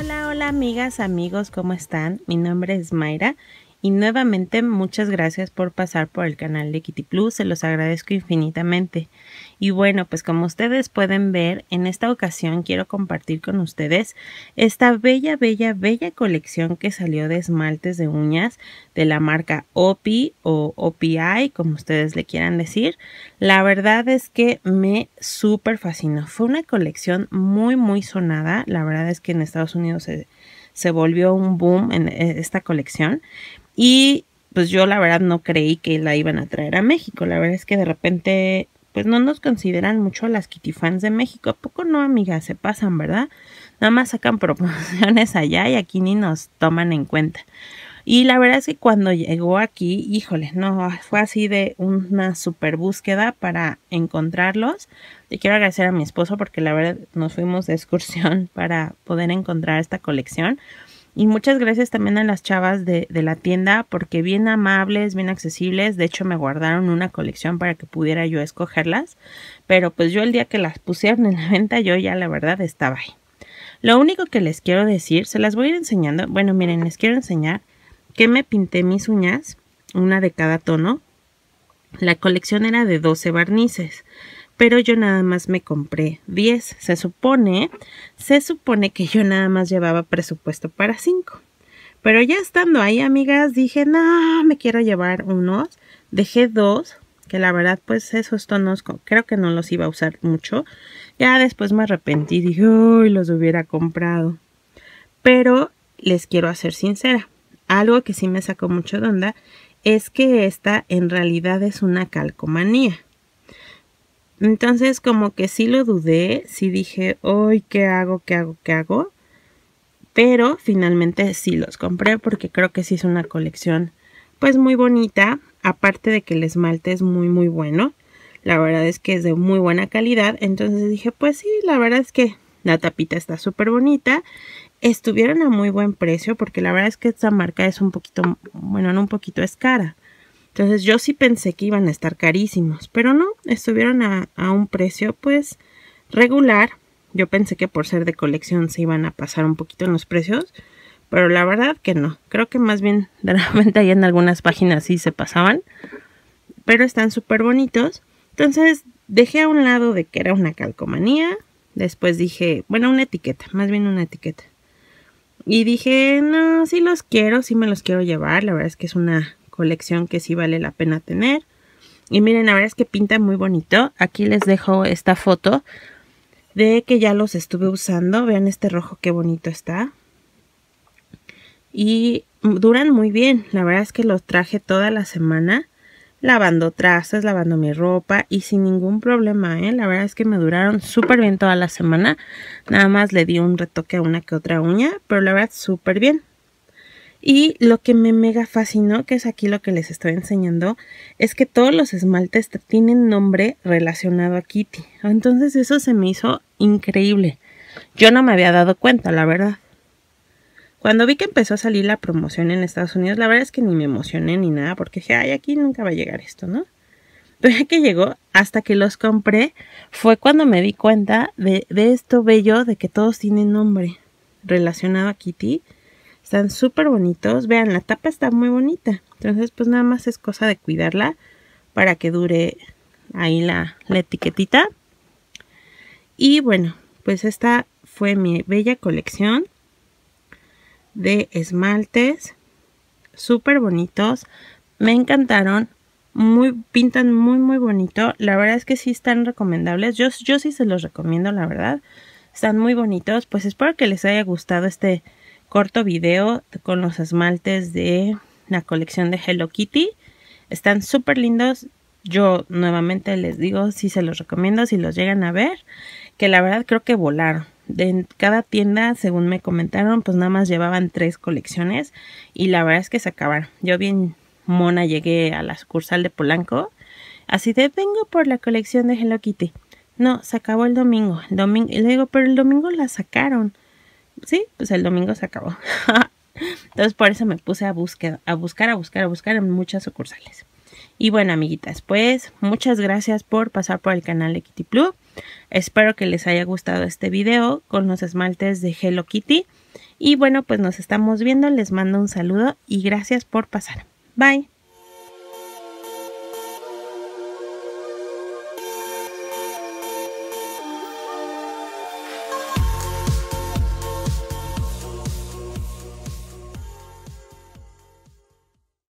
Hola, hola amigas, amigos, ¿cómo están? Mi nombre es Mayra y nuevamente muchas gracias por pasar por el canal de Kitty Plus, se los agradezco infinitamente. Y bueno, pues como ustedes pueden ver, en esta ocasión quiero compartir con ustedes esta bella, bella, bella colección que salió de esmaltes de uñas de la marca OPI o OPI, como ustedes le quieran decir. La verdad es que me súper fascinó. Fue una colección muy, muy sonada. La verdad es que en Estados Unidos se se volvió un boom en e, esta colección y pues yo la verdad no creí que la iban a traer a México. La verdad es que de repente pues no nos consideran mucho las Kitty fans de México. ¿A poco no, amigas? Se pasan, ¿verdad? Nada más sacan promociones allá y aquí ni nos toman en cuenta. Y la verdad es que cuando llegó aquí, híjole, no, fue así de una super búsqueda para encontrarlos. Le quiero agradecer a mi esposo porque la verdad nos fuimos de excursión para poder encontrar esta colección. Y muchas gracias también a las chavas de, de, la tienda porque bien amables, bien accesibles. De hecho, me guardaron una colección para que pudiera yo escogerlas. Pero pues yo el día que las pusieron en la venta, yo ya la verdad estaba ahí. Lo único que les quiero decir, se las voy a ir enseñando. Bueno, miren, les quiero enseñar que me pinté mis uñas? Una de cada tono. La colección era de 12 barnices, pero yo nada más me compré 10. Se supone, se supone que yo nada más llevaba presupuesto para 5. Pero ya estando ahí, amigas, dije, no, me quiero llevar unos. Dejé dos, que la verdad, pues esos tonos creo que no los iba a usar mucho. Ya después me arrepentí, dije, uy, los hubiera comprado. Pero les quiero hacer sincera. Algo que sí me sacó mucho de onda es que esta en realidad es una calcomanía. Entonces como que sí lo dudé, sí dije, hoy ¿qué hago? ¿Qué hago? ¿Qué hago? Pero finalmente sí los compré porque creo que sí es una colección pues muy bonita. Aparte de que el esmalte es muy muy bueno. La verdad es que es de muy buena calidad. Entonces dije, pues sí, la verdad es que la tapita está súper bonita. Estuvieron a muy buen precio porque la verdad es que esta marca es un poquito, bueno, no un poquito, es cara. Entonces yo sí pensé que iban a estar carísimos, pero no, estuvieron a, un precio pues regular. Yo pensé que por ser de colección se iban a pasar un poquito en los precios, pero la verdad que no. Creo que más bien de repente ahí en algunas páginas sí se pasaban, pero están súper bonitos. Entonces dejé a un lado de que era una calcomanía, Después dije, bueno, una etiqueta, más bien una etiqueta. Y dije, no, sí los quiero, sí me los quiero llevar. La verdad es que es una colección que sí vale la pena tener. Y miren, la verdad es que pinta muy bonito. Aquí les dejo esta foto de que ya los estuve usando. Vean este rojo, qué bonito está. Y duran muy bien. La verdad es que los traje toda la semana lavando trazas, lavando mi ropa y sin ningún problema, ¿eh? La verdad es que me duraron súper bien toda la semana. Nada más le di un retoque a una que otra uña, pero la verdad súper bien. Y lo que me mega fascinó, que es aquí lo que les estoy enseñando, es que todos los esmaltes tienen nombre relacionado a Kitty. Entonces eso se me hizo increíble. Yo no me había dado cuenta, la verdad. Cuando vi que empezó a salir la promoción en Estados Unidos, la verdad es que ni me emocioné ni nada, porque dije, ay, aquí nunca va a llegar esto, ¿no? Pero ya que llegó, hasta que los compré, fue cuando me di cuenta de, esto bello, de que todos tienen nombre relacionado a Kitty. Están súper bonitos. Vean, la tapa está muy bonita. Entonces, pues nada más es cosa de cuidarla para que dure ahí la, la etiquetita. Y bueno, pues esta fue mi bella colección de esmaltes súper bonitos me encantaron muy pintan muy muy bonito la verdad es que sí están recomendables yo, yo sí se los recomiendo la verdad están muy bonitos pues espero que les haya gustado este corto video con los esmaltes de la colección de Hello Kitty están súper lindos yo nuevamente les digo si sí se los recomiendo si los llegan a ver que la verdad creo que volaron de cada tienda, según me comentaron, pues nada más llevaban tres colecciones y la verdad es que se acabaron. Yo bien mona llegué a la sucursal de Polanco, así de vengo por la colección de Hello Kitty. No, se acabó el domingo. domingo y le digo, pero el domingo la sacaron. Sí, pues el domingo se acabó. Entonces por eso me puse a, buscar, a buscar, a buscar, a buscar en muchas sucursales. Y bueno, amiguitas, pues muchas gracias por pasar por el canal de Kitty Blue. Espero que les haya gustado este video con los esmaltes de Hello Kitty. Y bueno, pues nos estamos viendo. Les mando un saludo y gracias por pasar. Bye.